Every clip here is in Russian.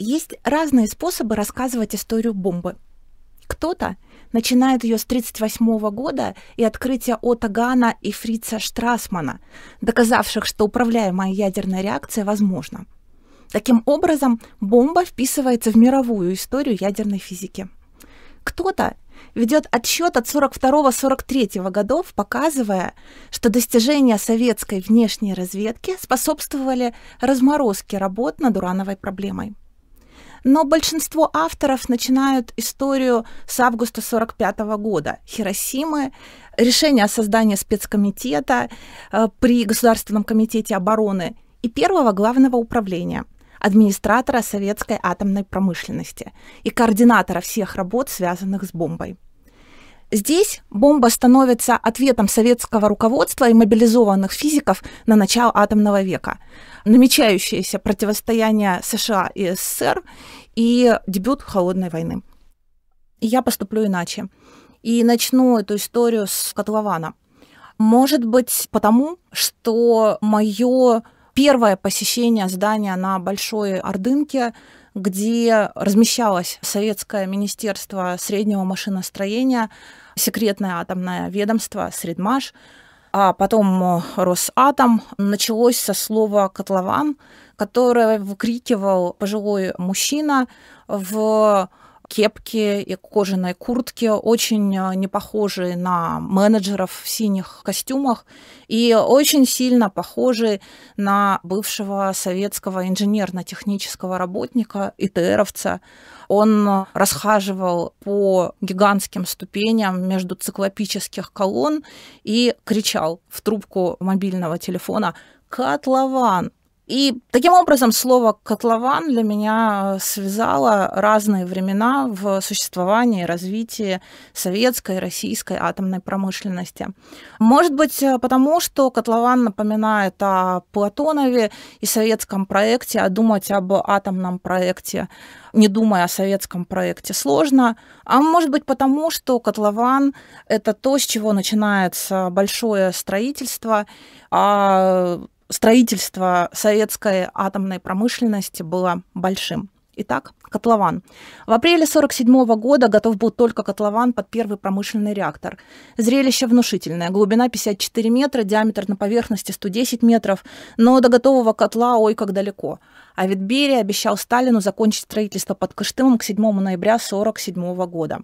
Есть разные способы рассказывать историю бомбы. Кто-то начинает ее с 1938 года и открытия Отагана и Фрица Штрасмана, доказавших, что управляемая ядерная реакция возможна. Таким образом, бомба вписывается в мировую историю ядерной физики. Кто-то ведет отсчет от 42-43 годов, показывая, что достижения советской внешней разведки способствовали разморозке работ над урановой проблемой. Но большинство авторов начинают историю с августа 1945 года, Хиросимы, решение о создании спецкомитета э, при Государственном комитете обороны и первого главного управления администратора советской атомной промышленности и координатора всех работ, связанных с бомбой. Здесь бомба становится ответом советского руководства и мобилизованных физиков на начало атомного века. Намечающееся противостояние США и СССР и дебют холодной войны. я поступлю иначе. И начну эту историю с котлована. Может быть, потому что мое первое посещение здания на Большой Ордынке, где размещалось Советское Министерство среднего машиностроения, секретное атомное ведомство, Средмаш, а потом э, Росатом, началось со слова «котлован», которое выкрикивал пожилой мужчина в кепки и кожаной куртки, очень э, не похожие на менеджеров в синих костюмах и очень сильно похожие на бывшего советского инженерно-технического работника, ИТРовца. Он расхаживал по гигантским ступеням между циклопических колонн и кричал в трубку мобильного телефона «Котлован! И таким образом слово «котлован» для меня э, связало разные времена в существовании и развитии советской, российской атомной промышленности. Может быть, э, потому что котлован напоминает о Платонове и советском проекте, а думать об атомном проекте, не думая о советском проекте, сложно. А может быть, потому что котлован — это то, с чего начинается большое строительство, а строительство советской атомной промышленности было большим. Итак, котлован. В апреле 1947 года готов был только котлован под первый промышленный реактор. Зрелище внушительное. Глубина 54 метра, диаметр на поверхности 110 метров, но до готового котла ой как далеко. А ведь Берия обещал Сталину закончить строительство под Кыштымом к 7 ноября 1947 года.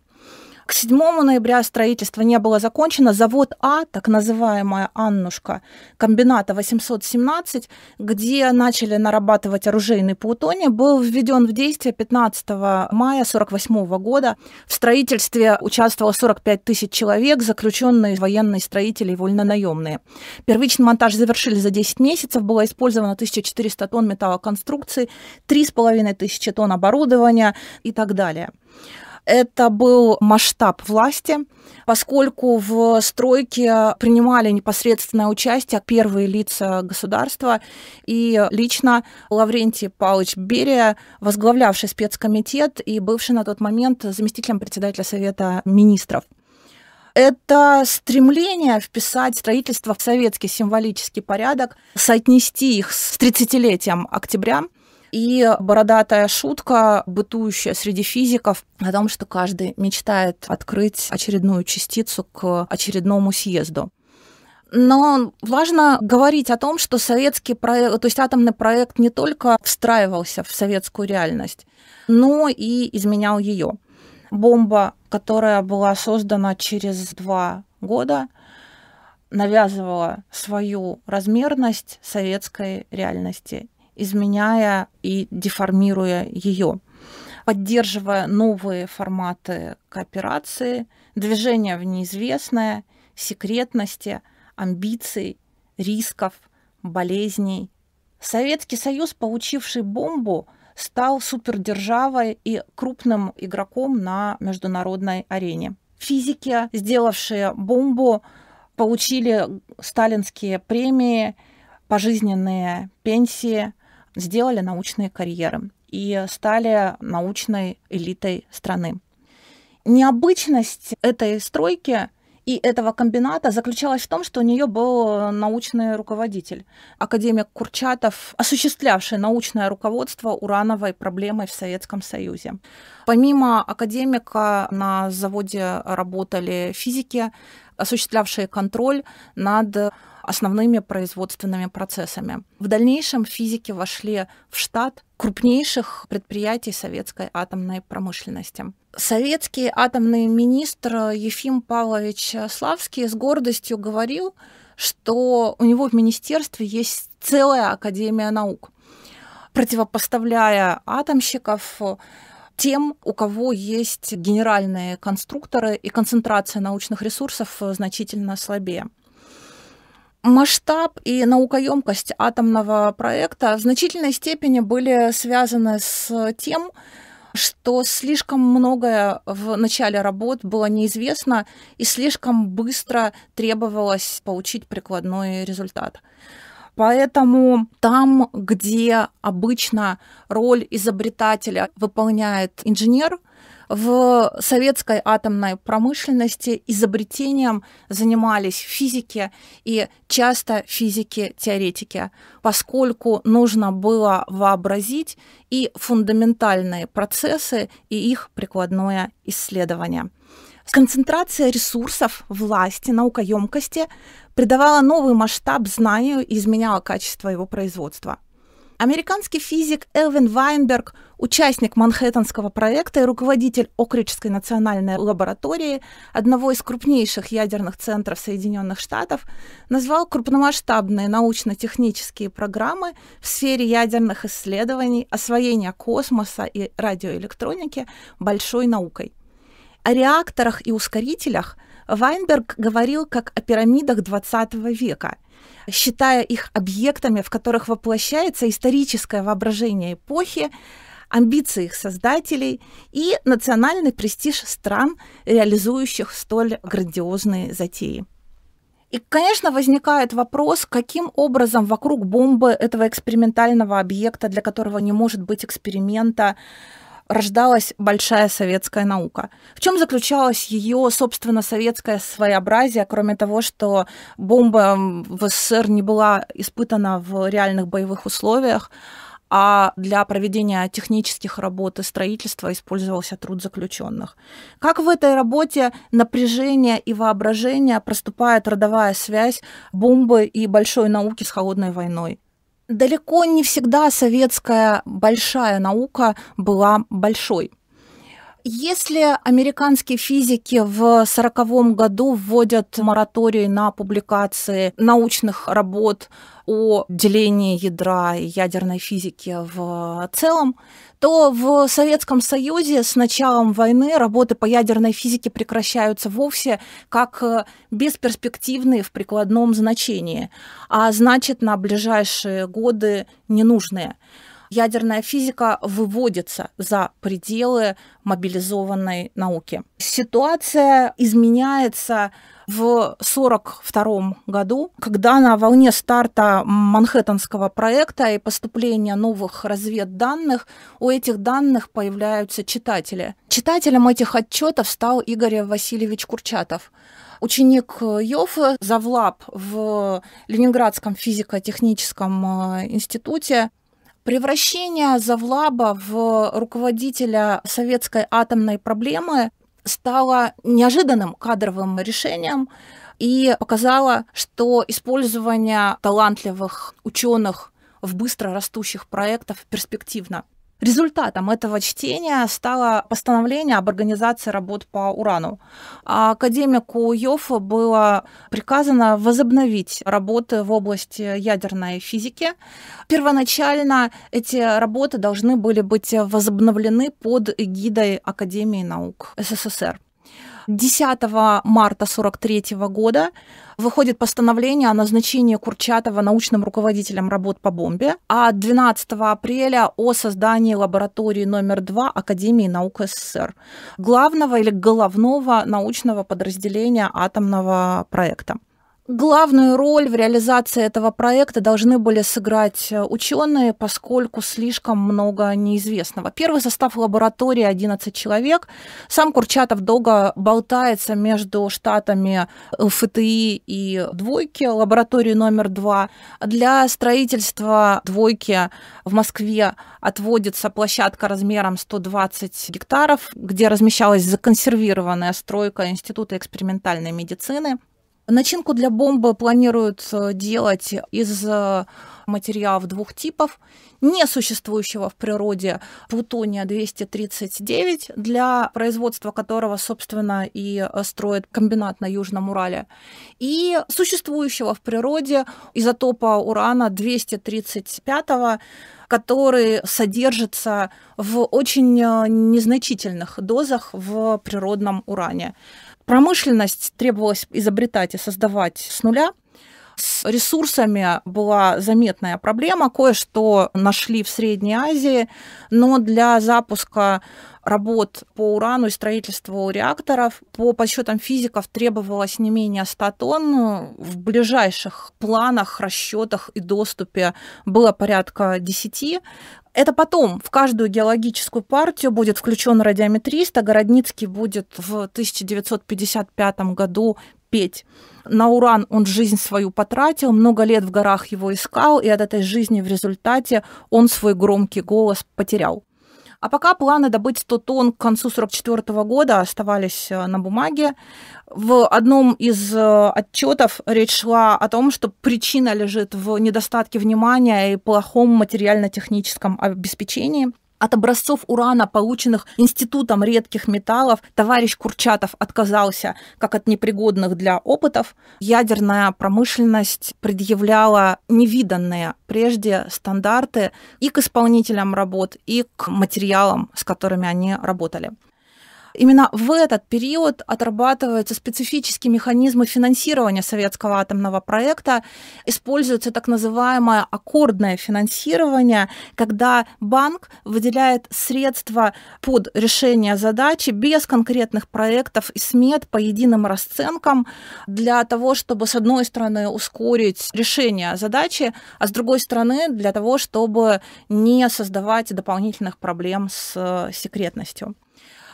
К 7 ноября строительство не было закончено. Завод А, так называемая Аннушка, комбината 817, где начали нарабатывать оружейный плутоний, был введен в действие 15 мая 1948 года. В строительстве участвовало 45 тысяч человек, заключенные военные строители и вольнонаемные. Первичный монтаж завершили за 10 месяцев, было использовано 1400 тонн металлоконструкций, 3,5 тысячи тонн оборудования и так далее. Это был масштаб власти, поскольку в стройке принимали непосредственное участие первые лица государства, и лично Лаврентий Павлович Берия, возглавлявший спецкомитет и бывший на тот момент заместителем председателя Совета министров это стремление вписать строительство в советский символический порядок, соотнести их с 30-летием октября – и бородатая шутка, бытующая среди физиков, о том, что каждый мечтает открыть очередную частицу к очередному съезду. Но важно говорить о том, что советский проект, то есть атомный проект не только встраивался в советскую реальность, но и изменял ее. Бомба, которая была создана через два года, навязывала свою размерность советской реальности изменяя и деформируя ее, поддерживая новые форматы кооперации, движения в неизвестное, секретности, амбиций, рисков, болезней. Советский Союз, получивший бомбу, стал супердержавой и крупным игроком на международной арене. Физики, сделавшие бомбу, получили сталинские премии, пожизненные пенсии, сделали научные карьеры и стали научной элитой страны. Необычность этой стройки и этого комбината заключалась в том, что у нее был научный руководитель, академик Курчатов, осуществлявший научное руководство урановой проблемой в Советском Союзе. Помимо академика на заводе работали физики, осуществлявшие контроль над основными производственными процессами. В дальнейшем физики вошли в штат крупнейших предприятий советской атомной промышленности. Советский атомный министр Ефим Павлович Славский с гордостью говорил, что у него в министерстве есть целая академия наук, противопоставляя атомщиков тем, у кого есть генеральные конструкторы, и концентрация научных ресурсов значительно слабее. Масштаб и наукоемкость атомного проекта в значительной степени были связаны с тем, что слишком многое в начале работ было неизвестно и слишком быстро требовалось получить прикладной результат. Поэтому там, где обычно роль изобретателя выполняет инженер – в советской атомной промышленности изобретением занимались физики и часто физики-теоретики, поскольку нужно было вообразить и фундаментальные процессы, и их прикладное исследование. Концентрация ресурсов, власти, наукоемкости придавала новый масштаб знанию и изменяла качество его производства – Американский физик Элвин Вайнберг, участник Манхэттенского проекта и руководитель Окричской национальной лаборатории, одного из крупнейших ядерных центров Соединенных Штатов, назвал крупномасштабные научно-технические программы в сфере ядерных исследований, освоения космоса и радиоэлектроники большой наукой. О реакторах и ускорителях – Вайнберг говорил как о пирамидах 20 века считая их объектами, в которых воплощается историческое воображение эпохи, амбиции их создателей и национальный престиж стран, реализующих столь грандиозные затеи. И, конечно, возникает вопрос, каким образом вокруг бомбы этого экспериментального объекта, для которого не может быть эксперимента, рождалась большая советская наука. В чем заключалось ее, собственно, советское своеобразие, кроме того, что бомба в СССР не была испытана в реальных боевых условиях, а для проведения технических работ и строительства использовался труд заключенных. Как в этой работе напряжение и воображение проступает родовая связь бомбы и большой науки с холодной войной? далеко не всегда советская большая наука была большой. Если американские физики в 1940 году вводят мораторий на публикации научных работ о делении ядра и ядерной физике в целом, то в Советском Союзе с началом войны работы по ядерной физике прекращаются вовсе как бесперспективные в прикладном значении, а значит на ближайшие годы ненужные ядерная физика выводится за пределы мобилизованной науки. Ситуация изменяется в 1942 году, когда на волне старта Манхэттенского проекта и поступления новых разведданных у этих данных появляются читатели. Читателем этих отчетов стал Игорь Васильевич Курчатов ученик Йофы, завлаб в Ленинградском физико-техническом э, институте. Превращение Завлаба в руководителя советской атомной проблемы стало неожиданным кадровым решением и показало, что использование талантливых ученых в быстро растущих проектах перспективно. Результатом этого чтения стало постановление об организации работ по урану. А академику Йофу было приказано возобновить работы в области ядерной физики. Первоначально эти работы должны были быть возобновлены под эгидой Академии наук СССР. 10 марта 43 года выходит постановление о назначении Курчатова научным руководителем работ по бомбе, а 12 апреля о создании лаборатории номер 2 Академии наук СССР, главного или головного научного подразделения атомного проекта. Главную роль в реализации этого проекта должны были сыграть э, ученые, поскольку слишком много неизвестного. Первый состав лаборатории 11 человек. Сам Курчатов долго болтается между штатами ФТИ и двойки, лаборатории номер два. Для строительства двойки в Москве отводится площадка размером 120 гектаров, где размещалась законсервированная стройка Института экспериментальной медицины. Начинку для бомбы планируют делать из э, материалов двух типов, не существующего в природе плутония-239, для производства которого, собственно, и э, строит комбинат на Южном Урале, и существующего в природе изотопа урана-235, который содержится в очень э, незначительных дозах в природном уране. Промышленность требовалось изобретать и создавать с нуля. С ресурсами была заметная проблема. Кое-что нашли в Средней Азии, но для запуска работ по урану и строительству реакторов по подсчетам физиков требовалось не менее 100 тонн. В ближайших планах, расчетах и доступе было порядка 10. Это потом в каждую геологическую партию будет включен радиометрист, а Городницкий будет в 1955 году петь. На уран он жизнь свою потратил, много лет в горах его искал, и от этой жизни в результате он свой громкий голос потерял. А пока планы добыть 100 тонн к концу 1944 года оставались э, на бумаге. В одном из э, отчетов речь шла о том, что причина лежит в недостатке внимания и плохом материально-техническом обеспечении. От образцов урана, полученных Институтом редких металлов, товарищ Курчатов отказался, как от непригодных для опытов. Ядерная промышленность предъявляла невиданные прежде стандарты и к исполнителям работ, и к материалам, с которыми они работали именно в этот период отрабатываются специфические механизмы финансирования советского атомного проекта. Используется так называемое аккордное финансирование, когда банк выделяет средства под решение задачи без конкретных проектов и смет по единым расценкам для того, чтобы, с одной стороны, ускорить решение задачи, а с другой стороны, для того, чтобы не создавать дополнительных проблем с э, секретностью.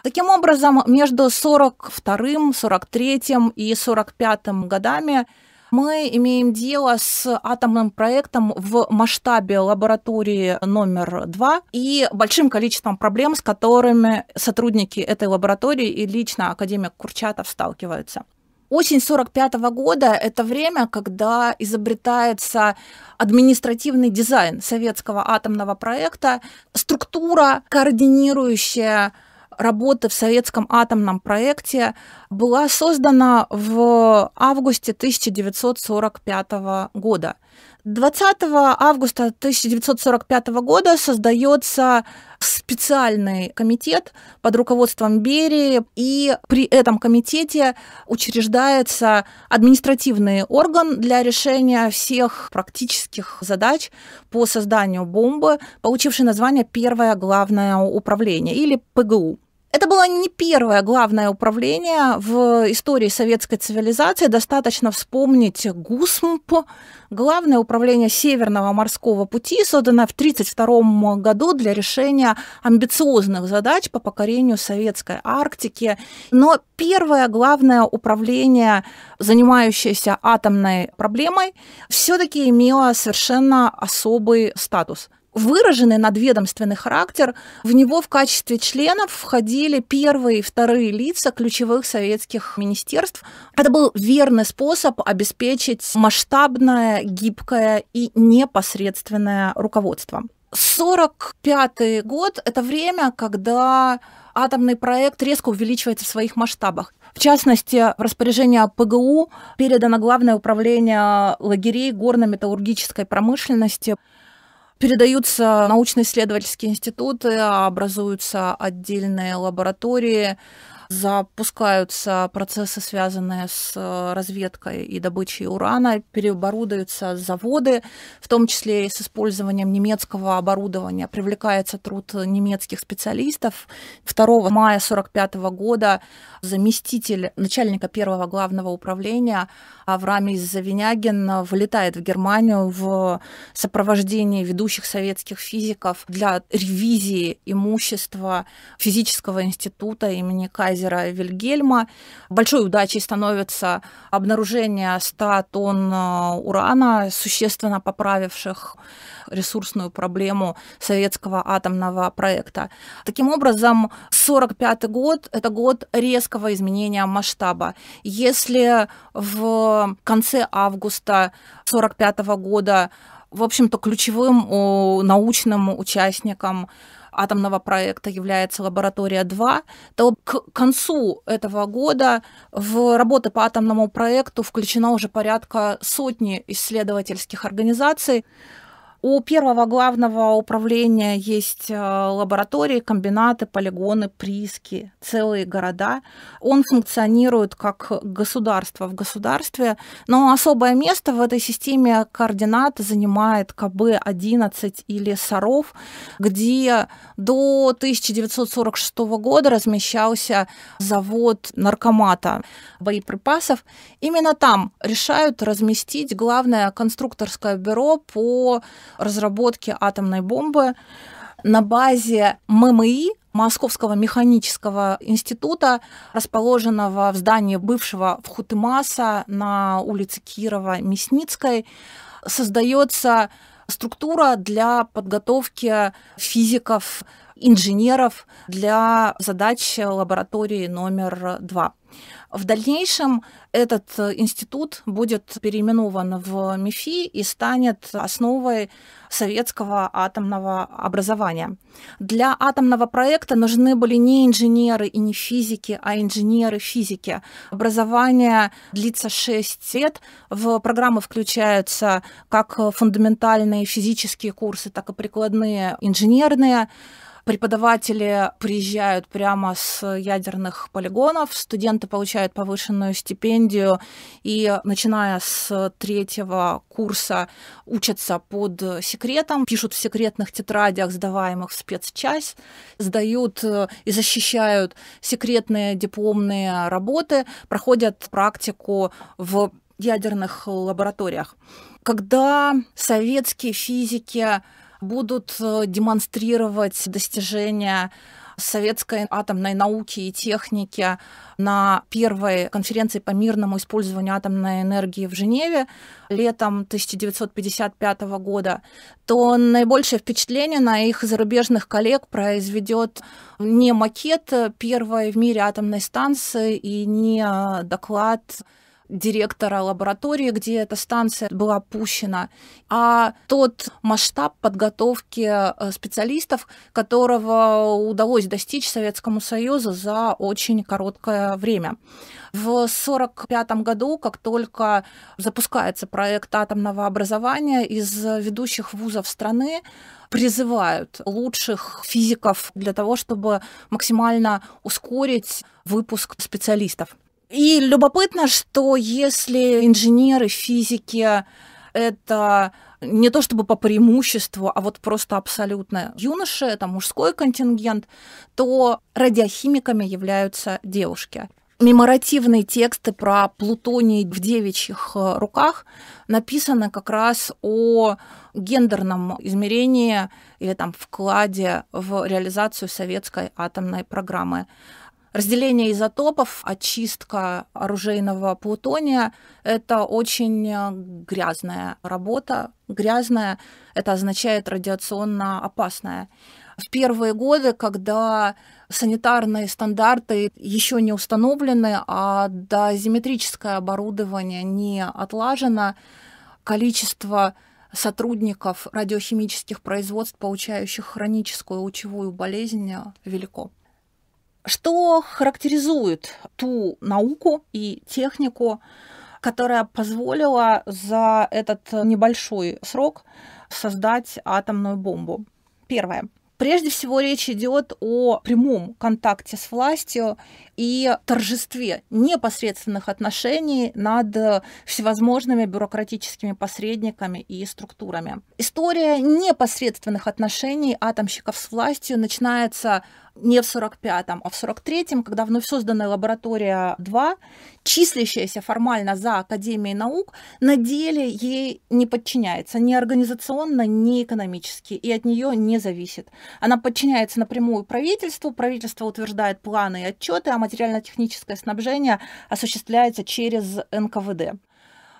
Таким образом, между 42, 43 и 45 годами мы имеем дело с атомным проектом в масштабе лаборатории номер два и большим количеством проблем, с которыми сотрудники этой лаборатории и лично академик Курчатов сталкиваются. Осень 45 года – это время, когда изобретается административный дизайн советского атомного проекта, структура, координирующая работы в советском атомном проекте была создана в августе 1945 года. 20 августа 1945 года создается специальный комитет под руководством Берии, и при этом комитете учреждается административный орган для решения всех практических задач по созданию бомбы, получивший название «Первое главное управление» или ПГУ. Это было не первое главное управление в истории советской цивилизации. Достаточно вспомнить ГУСМП, главное управление Северного морского пути, созданное в 1932 году для решения амбициозных задач по покорению Советской Арктики. Но первое главное управление, занимающееся атомной проблемой, все-таки имело совершенно особый статус выраженный надведомственный характер, в него в качестве членов входили первые и вторые лица ключевых советских министерств. Это был верный способ обеспечить масштабное, гибкое и непосредственное руководство. 45 год – это время, когда атомный проект резко увеличивается в своих масштабах. В частности, в распоряжение ПГУ передано Главное управление лагерей горно-металлургической промышленности – Передаются научно-исследовательские институты, образуются отдельные лаборатории, запускаются процессы, связанные с э, разведкой и добычей урана, переоборудуются заводы, в том числе и с использованием немецкого оборудования, привлекается труд немецких специалистов. 2 мая 1945 года заместитель начальника первого главного управления Авраамий Завинягин вылетает в Германию в сопровождении ведущих советских физиков для ревизии имущества физического института имени Кайзера озера Вильгельма. Большой удачей становится обнаружение 100 тонн э, урана, существенно поправивших ресурсную проблему советского атомного проекта. Таким образом, 1945 год – это год резкого изменения масштаба. Если в конце августа 1945 года в общем-то, ключевым научным участником атомного проекта является лаборатория 2, то к концу этого года в работы по атомному проекту включено уже порядка сотни исследовательских организаций. У первого главного управления есть э, лаборатории, комбинаты, полигоны, прииски, целые города. Он функционирует как государство в государстве, но особое место в этой системе координат занимает КБ-11 или Саров, где до 1946 года размещался завод наркомата боеприпасов. Именно там решают разместить главное конструкторское бюро по разработки атомной бомбы на базе ММИ, Московского механического института, расположенного в здании бывшего в Вхутымаса на улице Кирова Мясницкой, создается структура для подготовки физиков инженеров для задач лаборатории номер два. В дальнейшем этот институт будет переименован в МИФИ и станет основой советского атомного образования. Для атомного проекта нужны были не инженеры и не физики, а инженеры физики. Образование длится 6 лет. В программы включаются как фундаментальные физические курсы, так и прикладные инженерные. Преподаватели приезжают прямо с ядерных полигонов, студенты получают повышенную стипендию и, начиная с третьего курса, учатся под секретом, пишут в секретных тетрадях, сдаваемых в спецчасть, сдают э, и защищают секретные дипломные работы, проходят практику в ядерных лабораториях. Когда советские физики будут э, демонстрировать достижения советской атомной науки и техники на первой конференции по мирному использованию атомной энергии в Женеве летом 1955 года, то наибольшее впечатление на их зарубежных коллег произведет не макет первой в мире атомной станции и не э, доклад директора лаборатории, где эта станция была опущена, а тот масштаб подготовки э, специалистов, которого удалось достичь Советскому Союзу за очень короткое время. В 1945 году, как только запускается проект атомного образования, из ведущих вузов страны призывают лучших физиков для того, чтобы максимально ускорить выпуск специалистов. И любопытно, что если инженеры, физики — это не то чтобы по преимуществу, а вот просто абсолютно юноши, это мужской контингент, то радиохимиками являются девушки. Меморативные тексты про плутоний в девичьих э, руках написаны как раз о гендерном измерении или там вкладе в реализацию советской атомной программы. Разделение изотопов, очистка оружейного плутония — это очень э, грязная работа. Грязная — это означает радиационно опасная. В первые годы, когда санитарные стандарты еще не установлены, а дозиметрическое оборудование не отлажено, количество сотрудников радиохимических производств, получающих хроническую лучевую болезнь, э, велико. Что характеризует ту науку и технику, которая позволила за этот небольшой срок создать атомную бомбу? Первое. Прежде всего речь идет о прямом контакте с властью и торжестве непосредственных отношений над всевозможными бюрократическими посредниками и структурами. История непосредственных отношений атомщиков с властью начинается не в 45-м, а в 43-м, когда вновь созданная лаборатория 2, числящаяся формально за Академией наук, на деле ей не подчиняется ни организационно, ни экономически, и от нее не зависит. Она подчиняется напрямую правительству, правительство утверждает планы и отчеты, а материально-техническое снабжение осуществляется через НКВД.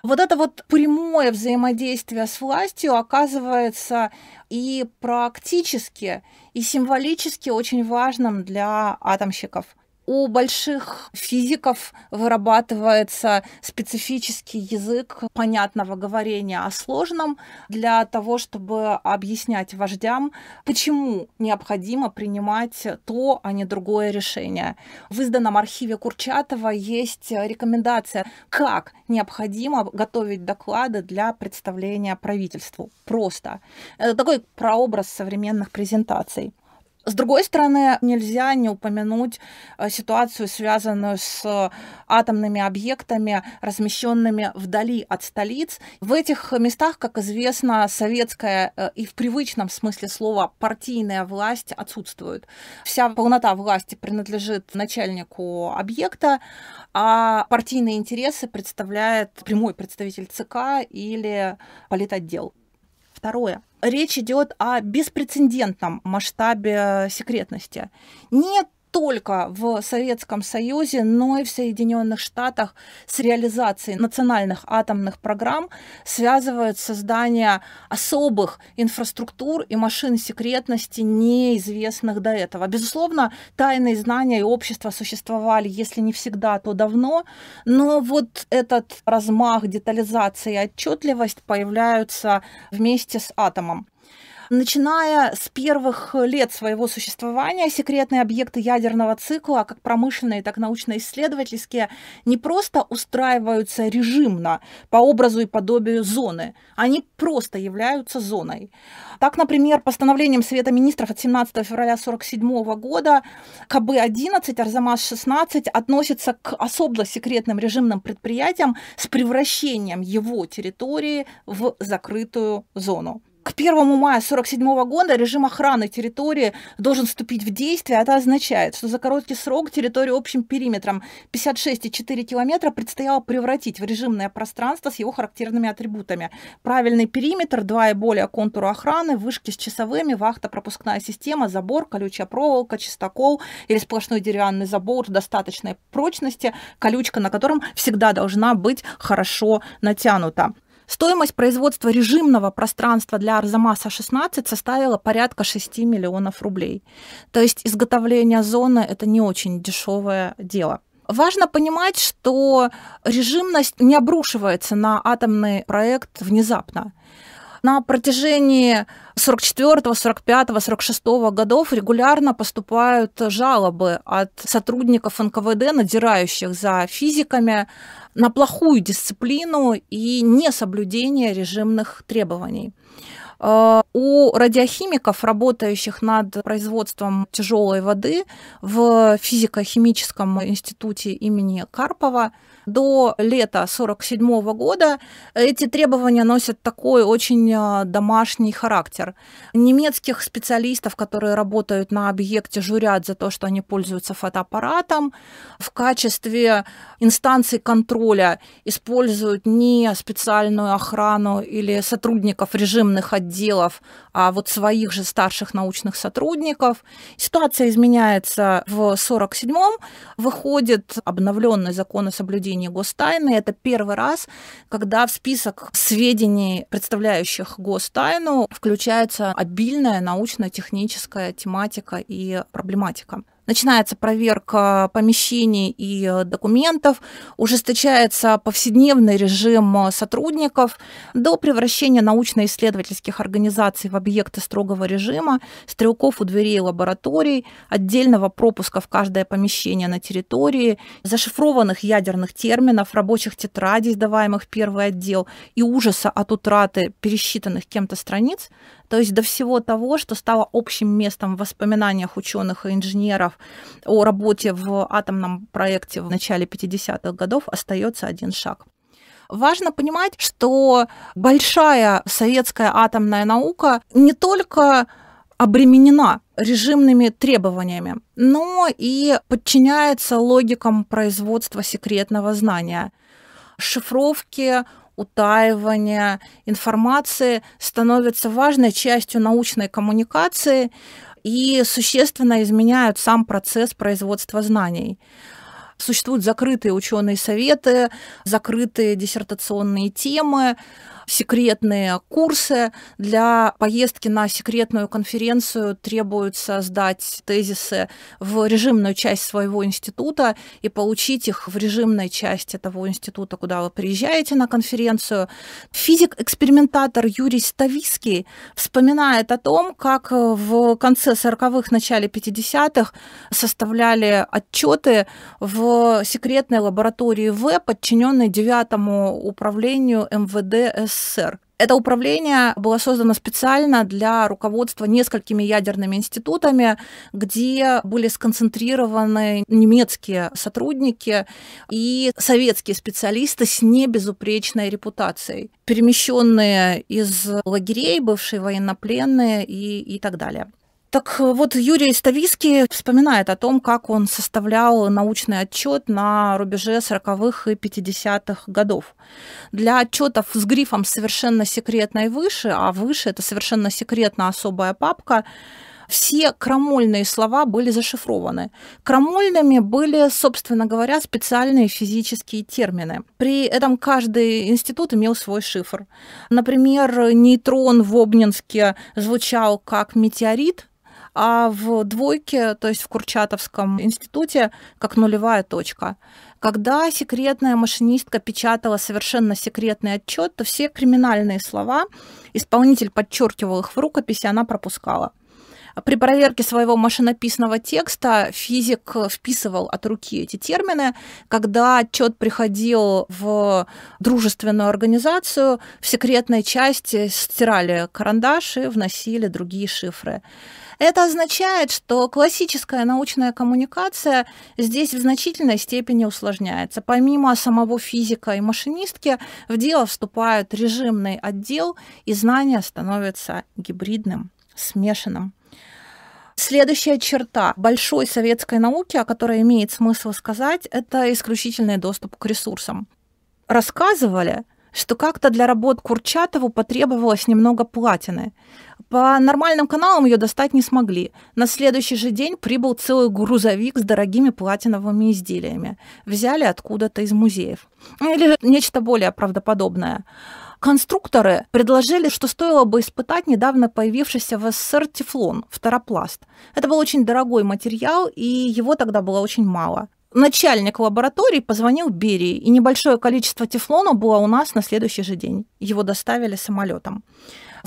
Вот это вот прямое взаимодействие с властью оказывается и практически, и символически очень важным для атомщиков. У больших физиков вырабатывается специфический язык понятного говорения о сложном для того, чтобы объяснять вождям, почему необходимо принимать то, а не другое решение. В изданном архиве Курчатова есть рекомендация, как необходимо готовить доклады для представления правительству. Просто. Это такой прообраз современных презентаций. С другой стороны, нельзя не упомянуть э, ситуацию, связанную с атомными объектами, размещенными вдали от столиц. В этих местах, как известно, советская э, и в привычном смысле слова партийная власть отсутствует. Вся полнота власти принадлежит начальнику объекта, а партийные интересы представляет прямой представитель ЦК или политотдел. Второе речь идет о беспрецедентном масштабе э, секретности. Нет только в Советском Союзе, но и в Соединенных Штатах с реализацией национальных атомных программ связывают создание особых инфраструктур и машин секретности, неизвестных до этого. Безусловно, тайные знания и общества существовали, если не всегда, то давно, но вот этот размах детализации и отчетливость появляются вместе с атомом. Начиная с первых э, лет своего существования, секретные объекты ядерного цикла, как промышленные, так и научно-исследовательские, не просто устраиваются режимно по образу и подобию зоны, они просто являются зоной. Так, например, постановлением Совета министров от 17 февраля 1947 года КБ-11 Арзамас-16 относится к особо секретным режимным предприятиям с превращением его территории в закрытую зону к 1 мая 1947 года режим охраны территории должен вступить в действие. Это означает, что за короткий срок территорию общим периметром 56,4 километра предстояло превратить в режимное пространство с его характерными атрибутами. Правильный периметр, два и более контура охраны, вышки с часовыми, вахта, пропускная система, забор, колючая проволока, чистокол или сплошной деревянный забор достаточной прочности, колючка, на котором всегда должна быть хорошо натянута. Стоимость производства режимного пространства для Арзамаса-16 составила порядка 6 миллионов рублей. То есть изготовление зоны – это не очень дешевое дело. Важно понимать, что режимность не обрушивается на атомный проект внезапно на протяжении 44, 45, 46 годов регулярно поступают жалобы от сотрудников НКВД, надирающих за физиками, на плохую дисциплину и несоблюдение режимных требований. Э, у радиохимиков, работающих над производством тяжелой воды в физико-химическом институте имени Карпова, до лета 1947 года эти требования носят такой очень а, домашний характер. Немецких специалистов, которые работают на объекте, журят за то, что они пользуются фотоаппаратом. В качестве инстанций контроля используют не специальную охрану или сотрудников режимных отделов, а вот своих же старших научных сотрудников. Ситуация изменяется в 1947-м, выходит обновленный закон о соблюдении управления гостайны. Это первый раз, когда в список сведений, представляющих гостайну, включается обильная научно-техническая тематика и проблематика начинается проверка помещений и э, документов, ужесточается повседневный режим э, сотрудников до превращения научно-исследовательских организаций в объекты строгого режима, стрелков у дверей лабораторий, отдельного пропуска в каждое помещение на территории, зашифрованных ядерных терминов, рабочих тетрадей, сдаваемых в первый отдел, и ужаса от утраты пересчитанных кем-то страниц, то есть до всего того, что стало общим местом в воспоминаниях ученых и инженеров о работе в атомном проекте в начале 50-х годов, остается один шаг. Важно понимать, что большая советская атомная наука не только обременена режимными требованиями, но и подчиняется логикам производства секретного знания, шифровки утаивания информации становятся важной частью научной коммуникации и существенно изменяют сам процесс производства знаний. Существуют закрытые ученые советы, закрытые диссертационные темы, секретные курсы. Для поездки на секретную конференцию требуется сдать тезисы в режимную часть своего института и получить их в режимной части того института, куда вы приезжаете на конференцию. Физик-экспериментатор Юрий Ставицкий вспоминает о том, как в конце 40-х, начале 50-х составляли отчеты в секретной лаборатории В, подчиненной 9 управлению МВД СССР. Это управление было создано специально для руководства несколькими ядерными институтами, где были сконцентрированы немецкие сотрудники и советские специалисты с небезупречной репутацией, перемещенные из лагерей, бывшие военнопленные и, и так далее. Так э, вот, Юрий Стависки вспоминает о том, как он составлял научный отчет на рубеже 40-х и 50-х годов. Для отчетов с грифом «совершенно секретно» и «выше», а «выше» — это совершенно секретно особая папка, все крамольные слова были зашифрованы. Крамольными были, собственно говоря, специальные физические термины. При этом каждый институт имел свой шифр. Например, нейтрон в Обнинске звучал как метеорит, а в двойке, то есть в Курчатовском институте, как нулевая точка. Когда секретная машинистка печатала совершенно секретный отчет, то все криминальные слова исполнитель подчеркивал их в рукописи, она пропускала. При проверке своего машинописного текста физик вписывал от руки эти термины. Когда отчет приходил в дружественную организацию, в секретной части стирали карандаши, вносили другие шифры. Это означает, что классическая научная коммуникация здесь в значительной степени усложняется. Помимо самого физика и машинистки, в дело вступают режимный отдел, и знание становится гибридным, смешанным. Следующая черта большой советской науки, о которой имеет смысл сказать, это исключительный доступ к ресурсам. Рассказывали, что как-то для работ Курчатову потребовалось немного платины. По нормальным каналам ее достать не смогли. На следующий же день прибыл целый грузовик с дорогими платиновыми изделиями. Взяли откуда-то из музеев. Ну, или нечто более правдоподобное. Конструкторы предложили, что стоило бы испытать недавно появившийся в СССР тефлон, фторопласт. Это был очень дорогой материал, и его тогда было очень мало. Начальник лаборатории позвонил Берии, и небольшое количество тефлона было у нас на следующий же день. Его доставили самолетом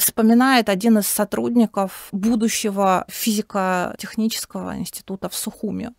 вспоминает один из сотрудников будущего физико-технического института в Сухуме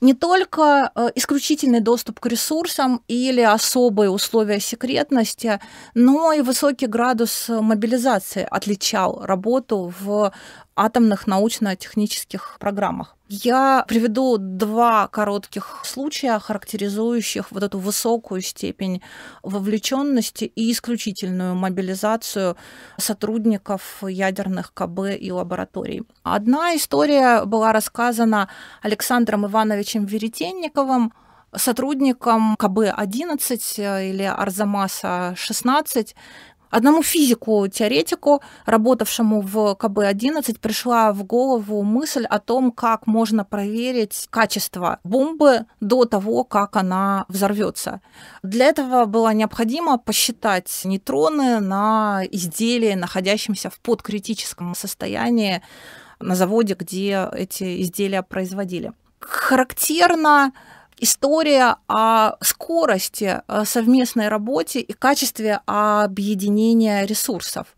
не только э, исключительный доступ к ресурсам или особые условия секретности, но и высокий градус мобилизации отличал работу в атомных научно-технических программах. Я приведу два коротких случая, характеризующих вот эту высокую степень вовлеченности и исключительную мобилизацию сотрудников ядерных КБ и лабораторий. Одна история была рассказана Александром Ивановичем Веретенниковым, сотрудником КБ-11 или Арзамаса-16, Одному физику-теоретику, работавшему в КБ-11, пришла в голову мысль о том, как можно проверить качество бомбы до того, как она взорвется. Для этого было необходимо посчитать нейтроны на изделии, находящемся в подкритическом состоянии на заводе, где эти изделия производили. Характерно история о скорости совместной работе и качестве объединения ресурсов.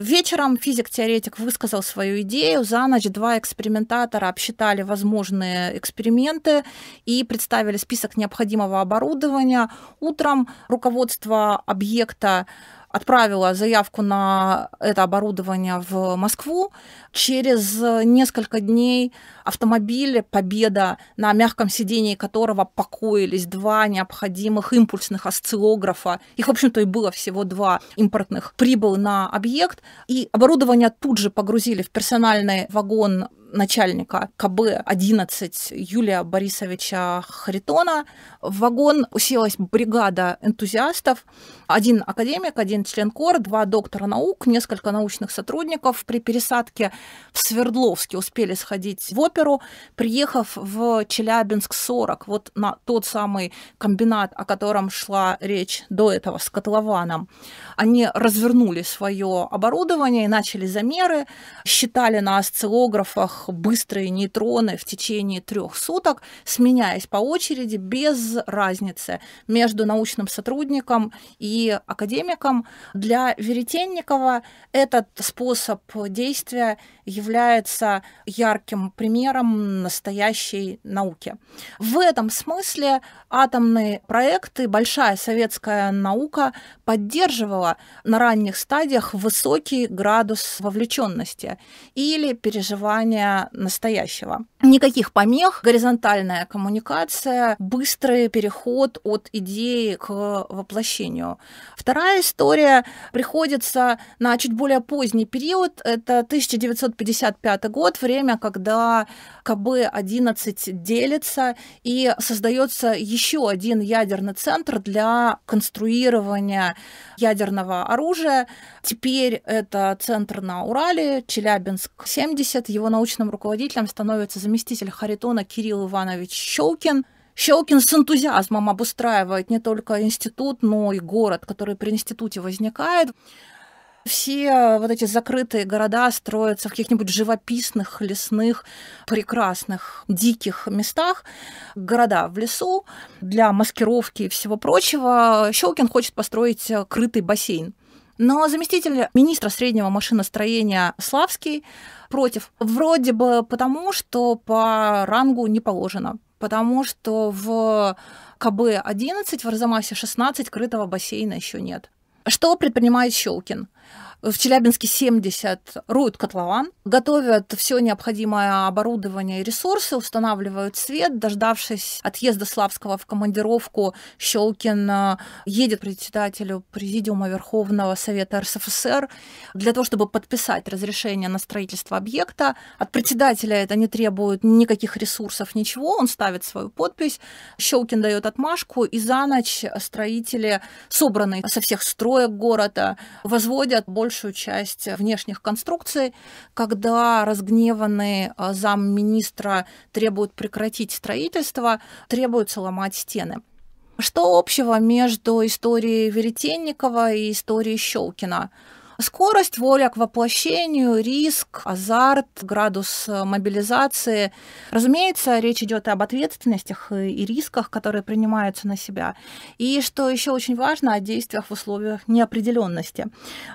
Вечером физик-теоретик высказал свою идею. За ночь два экспериментатора обсчитали возможные эксперименты и представили список необходимого оборудования. Утром руководство объекта отправила заявку на это оборудование в Москву. Через несколько дней автомобиль «Победа», на мягком сидении которого покоились два необходимых импульсных осциллографа, их, в общем-то, и было всего два импортных, прибыл на объект, и оборудование тут же погрузили в персональный вагон начальника КБ-11 Юлия Борисовича Харитона. В вагон уселась бригада энтузиастов. Один академик, один член КОР, два доктора наук, несколько научных сотрудников. При пересадке в Свердловске успели сходить в оперу. Приехав в Челябинск-40, вот на тот самый комбинат, о котором шла речь до этого с котлованом, они развернули свое оборудование и начали замеры, считали на осциллографах быстрые нейтроны в течение трех суток, сменяясь по очереди без разницы между научным сотрудником и академиком. Для Веретенникова этот способ действия является ярким примером настоящей науки. В этом смысле атомные проекты большая советская наука поддерживала на ранних стадиях высокий градус вовлеченности или переживания настоящего никаких помех, горизонтальная коммуникация, быстрый переход от идеи к воплощению. Вторая история приходится на чуть более поздний период, это 1955 год, время, когда КБ-11 делится и создается еще один ядерный центр для конструирования ядерного оружия. Теперь это центр на Урале, Челябинск-70, его научным руководителем становится заместитель заместитель Харитона Кирилл Иванович Щелкин. Щелкин с энтузиазмом обустраивает не только институт, но и город, который при институте возникает. Все э, вот эти закрытые города строятся в каких-нибудь живописных, лесных, прекрасных, диких местах. Города в лесу для маскировки и всего прочего. Щелкин хочет построить э, крытый бассейн но заместитель министра среднего машиностроения Славский против. Вроде бы потому, что по рангу не положено потому что в КБ-11 в Арзамасе 16 крытого бассейна еще нет. Что предпринимает Щелкин? В Челябинске 70 роют котлован, готовят все необходимое оборудование и ресурсы, устанавливают свет. Дождавшись отъезда Славского в командировку, Щелкин э, едет председателю Президиума Верховного Совета РСФСр для того, чтобы подписать разрешение на строительство объекта. От председателя это не требует никаких ресурсов, ничего. Он ставит свою подпись. Щелкин дает отмашку, и за ночь строители, собранные со всех строек города, возводят больше большую часть э, внешних конструкций, когда разгневанный э, замминистра требуют прекратить строительство, требуется ломать стены. Что общего между историей Веретенникова и историей Щелкина? Скорость, воля к воплощению, риск, азарт, градус э, мобилизации. Разумеется, речь идет и об ответственностях и рисках, которые принимаются на себя. И что еще очень важно, о действиях в условиях неопределенности.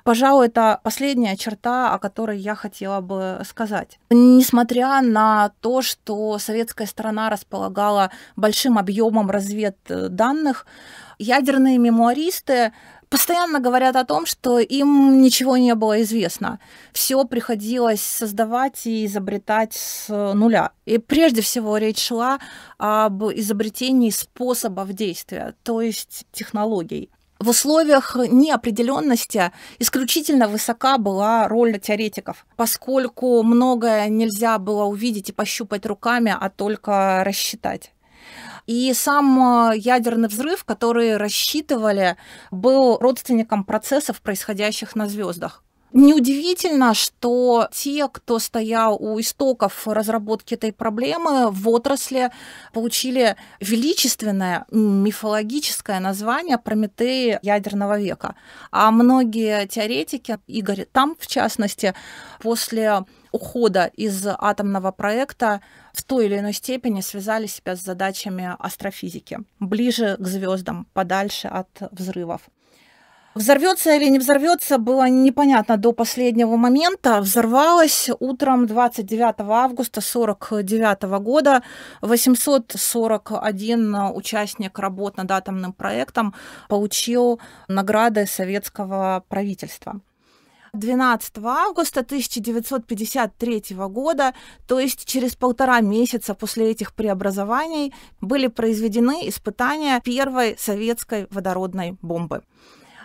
Пожалуй, это последняя черта, о которой я хотела бы сказать. Несмотря на то, что советская сторона располагала большим объемом разведданных, э, ядерные мемуаристы постоянно говорят о том, что им ничего не было известно. Все приходилось создавать и изобретать с нуля. И прежде всего речь шла об изобретении способов действия, то есть технологий. В условиях неопределенности исключительно высока была роль теоретиков, поскольку многое нельзя было увидеть и пощупать руками, а только рассчитать. И сам а, ядерный взрыв, который рассчитывали, был родственником процессов, происходящих на звездах. Неудивительно, что те, кто стоял у истоков разработки этой проблемы в отрасли, получили величественное мифологическое название Прометеи ядерного века. А многие теоретики, Игорь Там в частности, после ухода из атомного проекта в той или иной степени связали себя с задачами астрофизики. Ближе к звездам, подальше от взрывов. Взорвется или не взорвется, было непонятно до последнего момента. Взорвалась утром 29 августа 1949 года. 841 участник работ над атомным проектом получил награды советского правительства. 12 августа 1953 года, то есть через полтора месяца после этих преобразований, были произведены испытания первой советской водородной бомбы.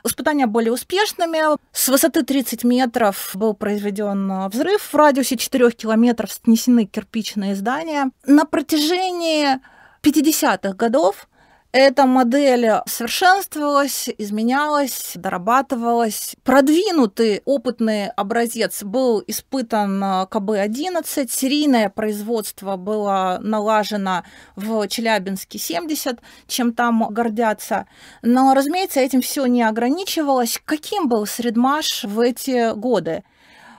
Испытания были успешными. С высоты 30 метров был произведен э, взрыв. В радиусе 4 километров снесены кирпичные здания. На протяжении 50-х годов эта модель совершенствовалась, изменялась, дорабатывалась. Продвинутый опытный образец был испытан э, КБ-11, серийное производство было налажено в Челябинске 70, чем там гордятся. Но, разумеется, этим все не ограничивалось. Каким был Средмаш в эти годы?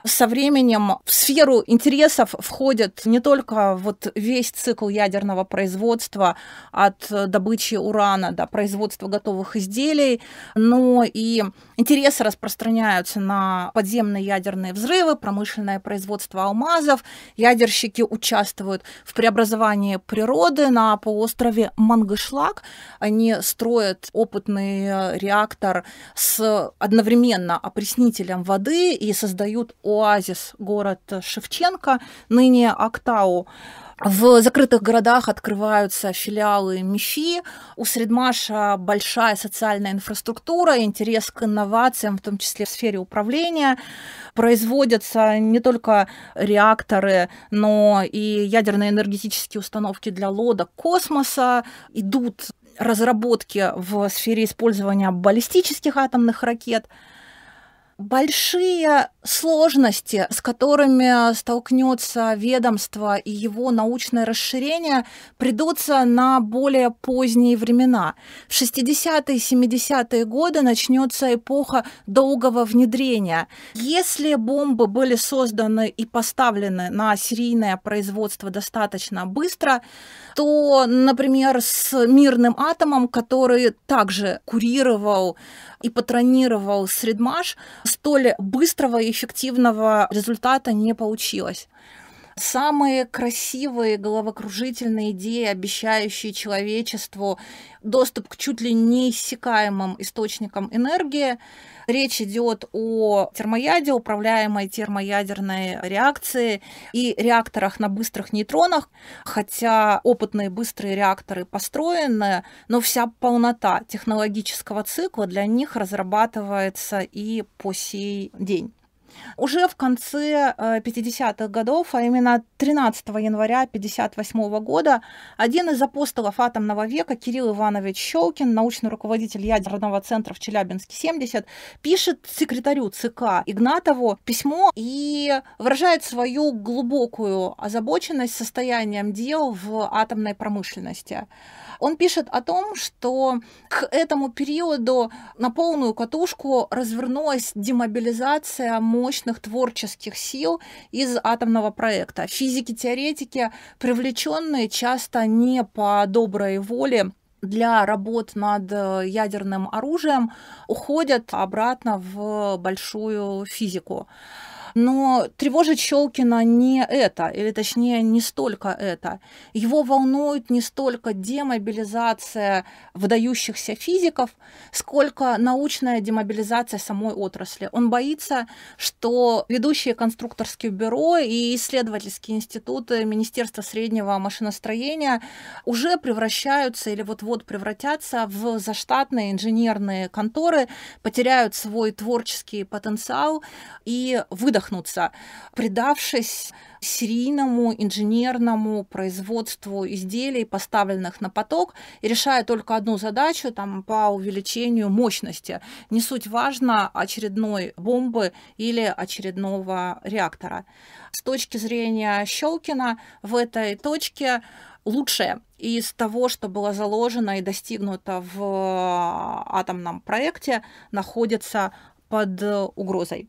со временем в сферу интересов входит не только вот весь цикл ядерного производства от добычи урана до производства готовых изделий, но и интересы распространяются на подземные ядерные взрывы, промышленное производство алмазов. Ядерщики участвуют в преобразовании природы на полуострове Мангышлак. Они строят опытный реактор с одновременно опреснителем воды и создают оазис город Шевченко, ныне Актау. В закрытых городах открываются филиалы МИФИ, у Средмаша большая социальная инфраструктура, интерес к инновациям, в том числе в сфере управления. Производятся не только реакторы, но и ядерные энергетические установки для лодок космоса. Идут разработки в сфере использования баллистических атомных ракет – большие сложности, с которыми столкнется ведомство и его научное расширение, придутся на более поздние времена. В 60-е и 70-е годы начнется эпоха долгого внедрения. Если бомбы были созданы и поставлены на серийное производство достаточно быстро, то, например, с мирным атомом, который также курировал и патронировал Средмаш, столь быстрого и эффективного результата не получилось. Самые красивые, головокружительные идеи, обещающие человечеству доступ к чуть ли не иссякаемым источникам энергии. Речь идет о термояде, управляемой термоядерной реакции и реакторах на быстрых нейтронах, хотя опытные быстрые реакторы построены, но вся полнота технологического цикла для них разрабатывается и по сей день. Уже в конце 50-х э, годов, а именно 13 января 58 года, один из апостолов атомного века, Кирилл Иванович Щелкин, научный руководитель ядерного центра в Челябинске-70, пишет секретарю ЦК Игнатову письмо и выражает свою глубокую озабоченность состоянием дел в атомной промышленности. Он пишет о том, что к этому периоду на полную катушку развернулась демобилизация мощных творческих сил из атомного проекта. Физики-теоретики, привлеченные часто не по доброй воле для работ над э, ядерным оружием уходят обратно в большую физику. Но тревожит Щелкина не это, или точнее не столько это. Его волнует не столько демобилизация выдающихся физиков, сколько научная демобилизация самой отрасли. Он боится, что ведущие конструкторские бюро и исследовательские институты Министерства среднего машиностроения уже превращаются или вот-вот превратятся в заштатные инженерные конторы, потеряют свой творческий потенциал и выдох выдохнуться, предавшись серийному инженерному производству изделий, поставленных на поток, и решая только одну задачу там, по увеличению мощности. Не суть важно очередной бомбы или очередного реактора. С точки зрения Щелкина, в этой точке лучшее из того, что было заложено и достигнуто в атомном проекте, находится под угрозой.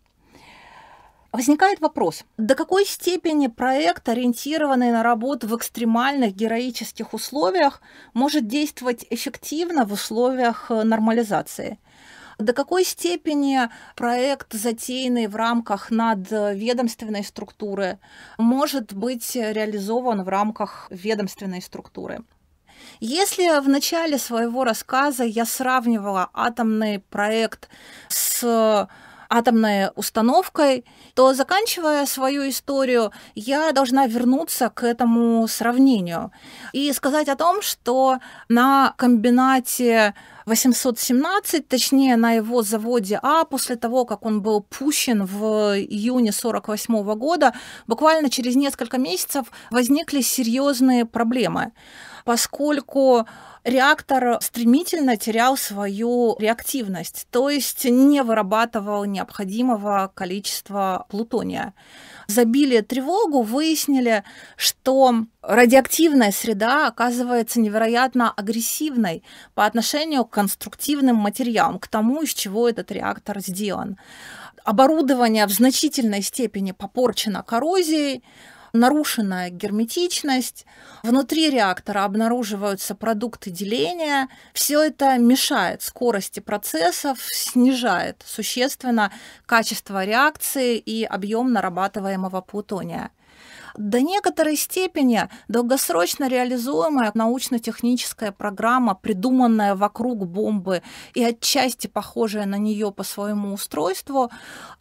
Возникает вопрос, до какой степени проект, ориентированный на работу в экстремальных героических условиях, может действовать эффективно в условиях э, нормализации? До какой степени проект, затеянный в рамках надведомственной э, структуры, может быть реализован в рамках ведомственной структуры? Если в начале своего рассказа я сравнивала атомный проект с атомной установкой, то, заканчивая свою историю, я должна вернуться к этому сравнению и сказать о том, что на комбинате 817, точнее, на его заводе А, после того, как он был пущен в июне 48 -го года, буквально через несколько месяцев возникли серьезные проблемы, поскольку реактор стремительно терял свою реактивность, то есть не вырабатывал необходимого количества плутония забили тревогу, выяснили, что радиоактивная среда оказывается невероятно агрессивной по отношению к конструктивным материалам, к тому, из чего этот реактор сделан. Оборудование в значительной степени попорчено коррозией, нарушена герметичность, внутри реактора обнаруживаются продукты деления, все это мешает скорости процессов, снижает существенно качество реакции и объем нарабатываемого плутония до некоторой степени долгосрочно реализуемая научно-техническая программа, придуманная вокруг бомбы и отчасти похожая на нее по своему устройству,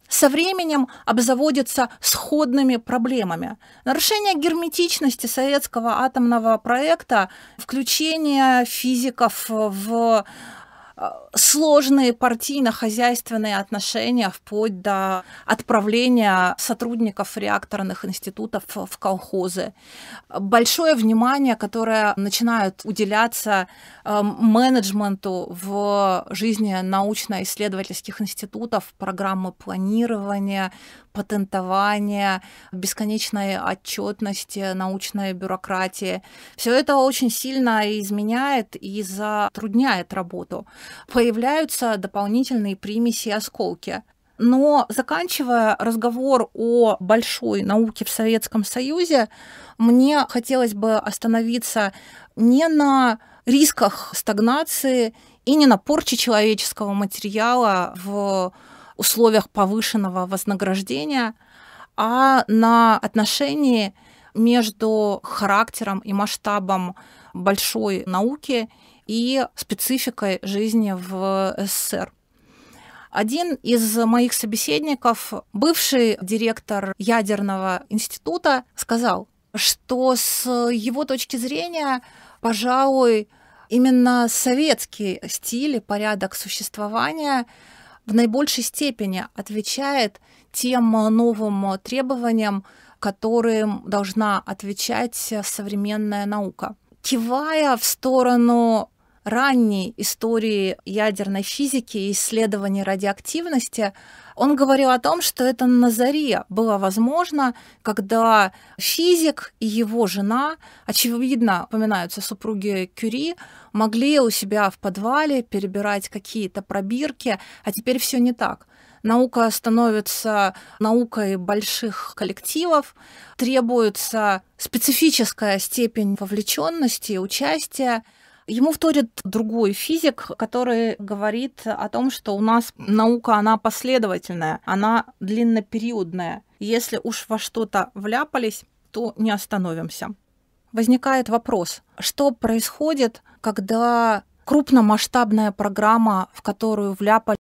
со временем обзаводится сходными проблемами. Нарушение герметичности советского атомного проекта, включение физиков в э, сложные партийно-хозяйственные отношения вплоть до отправления сотрудников реакторных институтов в колхозы. Большое внимание, которое начинает уделяться э, менеджменту в жизни научно-исследовательских институтов, программы планирования, патентования, бесконечной отчетности, научной бюрократии. Все это очень сильно изменяет и затрудняет работу. По появляются дополнительные примеси и осколки. Но заканчивая разговор о большой науке в Советском Союзе, мне хотелось бы остановиться не на рисках стагнации и не на порче человеческого материала в условиях повышенного вознаграждения, а на отношении между характером и масштабом большой науки – и спецификой жизни в СССР. Один из моих собеседников, бывший директор ядерного института, сказал, что с его точки зрения, пожалуй, именно советский стиль и порядок существования в наибольшей степени отвечает тем новым требованиям, которым должна отвечать современная наука. Кивая в сторону ранней истории ядерной физики и исследований радиоактивности, он говорил о том, что это на заре было возможно, когда физик и его жена, очевидно, упоминаются супруги Кюри, могли у себя в подвале перебирать какие-то пробирки, а теперь все не так наука становится наукой больших коллективов, требуется специфическая степень вовлеченности, участия. Ему вторит другой физик, который говорит о том, что у нас наука, она последовательная, она длиннопериодная. Если уж во что-то вляпались, то не остановимся. Возникает вопрос, что происходит, когда крупномасштабная программа, в которую вляпались